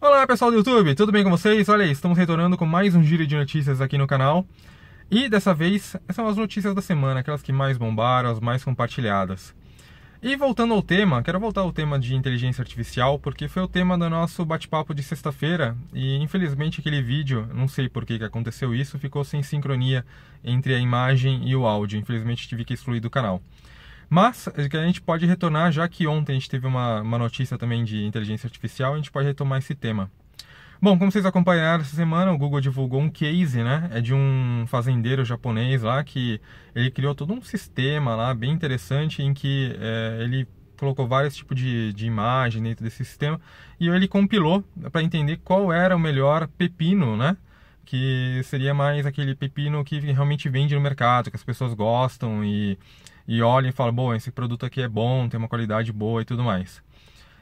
Olá pessoal do YouTube, tudo bem com vocês? Olha aí, estamos retornando com mais um giro de notícias aqui no canal. E dessa vez, essas são as notícias da semana, aquelas que mais bombaram, as mais compartilhadas. E voltando ao tema, quero voltar ao tema de inteligência artificial, porque foi o tema do nosso bate-papo de sexta-feira, e infelizmente aquele vídeo, não sei por que, que aconteceu isso, ficou sem sincronia entre a imagem e o áudio, infelizmente tive que excluir do canal. Mas é a gente pode retornar, já que ontem a gente teve uma, uma notícia também de inteligência artificial, a gente pode retomar esse tema. Bom, como vocês acompanharam essa semana, o Google divulgou um case, né? É de um fazendeiro japonês lá que ele criou todo um sistema lá bem interessante em que é, ele colocou vários tipos de, de imagem dentro desse sistema e ele compilou para entender qual era o melhor pepino, né? Que seria mais aquele pepino que realmente vende no mercado, que as pessoas gostam e e olha e fala: bom, esse produto aqui é bom, tem uma qualidade boa e tudo mais.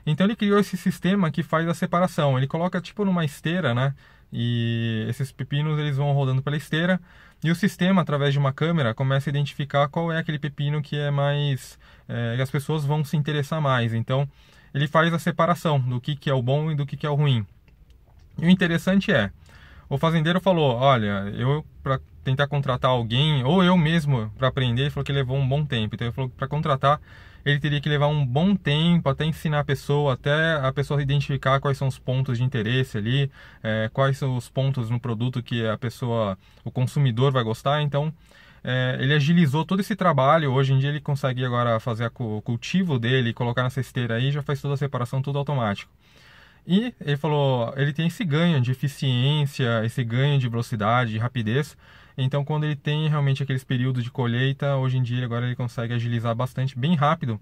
Então ele criou esse sistema que faz a separação. Ele coloca tipo numa esteira, né? E esses pepinos eles vão rodando pela esteira e o sistema através de uma câmera começa a identificar qual é aquele pepino que é mais é, que as pessoas vão se interessar mais. Então ele faz a separação do que, que é o bom e do que, que é o ruim. E o interessante é, o fazendeiro falou: olha, eu para tentar contratar alguém, ou eu mesmo, para aprender, ele falou que levou um bom tempo. Então ele falou que para contratar, ele teria que levar um bom tempo até ensinar a pessoa, até a pessoa identificar quais são os pontos de interesse ali, é, quais são os pontos no produto que a pessoa, o consumidor vai gostar. Então é, ele agilizou todo esse trabalho. Hoje em dia ele consegue agora fazer o cultivo dele, colocar na esteira aí, já faz toda a separação, tudo automático. E ele falou, ele tem esse ganho de eficiência, esse ganho de velocidade, de rapidez, então, quando ele tem realmente aqueles períodos de colheita, hoje em dia agora ele consegue agilizar bastante, bem rápido,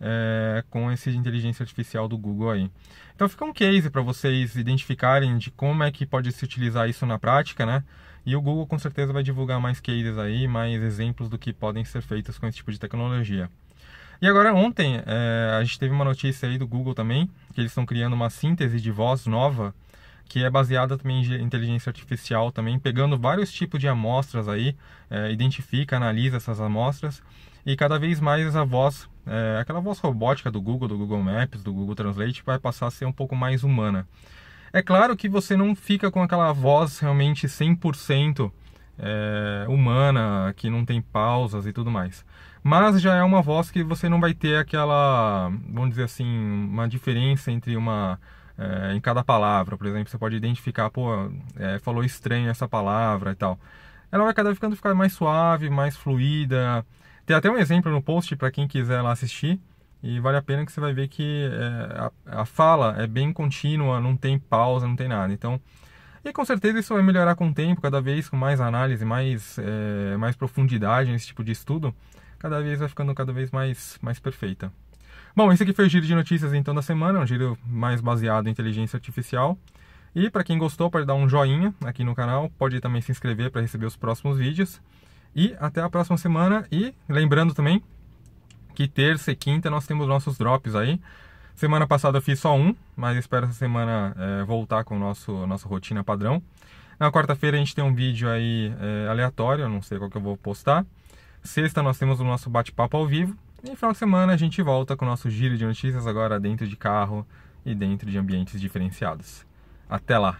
é, com esse inteligência artificial do Google aí. Então, fica um case para vocês identificarem de como é que pode se utilizar isso na prática, né? E o Google com certeza vai divulgar mais cases aí, mais exemplos do que podem ser feitos com esse tipo de tecnologia. E agora ontem é, a gente teve uma notícia aí do Google também, que eles estão criando uma síntese de voz nova que é baseada também em inteligência artificial também, pegando vários tipos de amostras aí, é, identifica, analisa essas amostras e cada vez mais a voz, é, aquela voz robótica do Google, do Google Maps, do Google Translate, vai passar a ser um pouco mais humana. É claro que você não fica com aquela voz realmente 100% é, humana, que não tem pausas e tudo mais. Mas já é uma voz que você não vai ter aquela, vamos dizer assim, uma diferença entre uma é, em cada palavra. Por exemplo, você pode identificar, pô, é, falou estranho essa palavra e tal. Ela vai cada vez ficando, mais suave, mais fluida. Tem até um exemplo no post para quem quiser lá assistir. E vale a pena que você vai ver que eh, a, a fala é bem contínua, não tem pausa, não tem nada. Então, e com certeza isso vai melhorar com o tempo, cada vez com mais análise, mais, é, mais profundidade nesse tipo de estudo, cada vez vai ficando cada vez mais, mais perfeita. Bom, esse aqui foi o giro de notícias então da semana, um giro mais baseado em inteligência artificial. E para quem gostou, pode dar um joinha aqui no canal, pode também se inscrever para receber os próximos vídeos. E até a próxima semana e lembrando também que terça e quinta nós temos nossos drops aí. Semana passada eu fiz só um, mas espero essa semana é, voltar com nosso nossa rotina padrão. Na quarta-feira a gente tem um vídeo aí é, aleatório, não sei qual que eu vou postar. Sexta nós temos o nosso bate-papo ao vivo e final de semana a gente volta com o nosso giro de notícias agora dentro de carro e dentro de ambientes diferenciados. Até lá!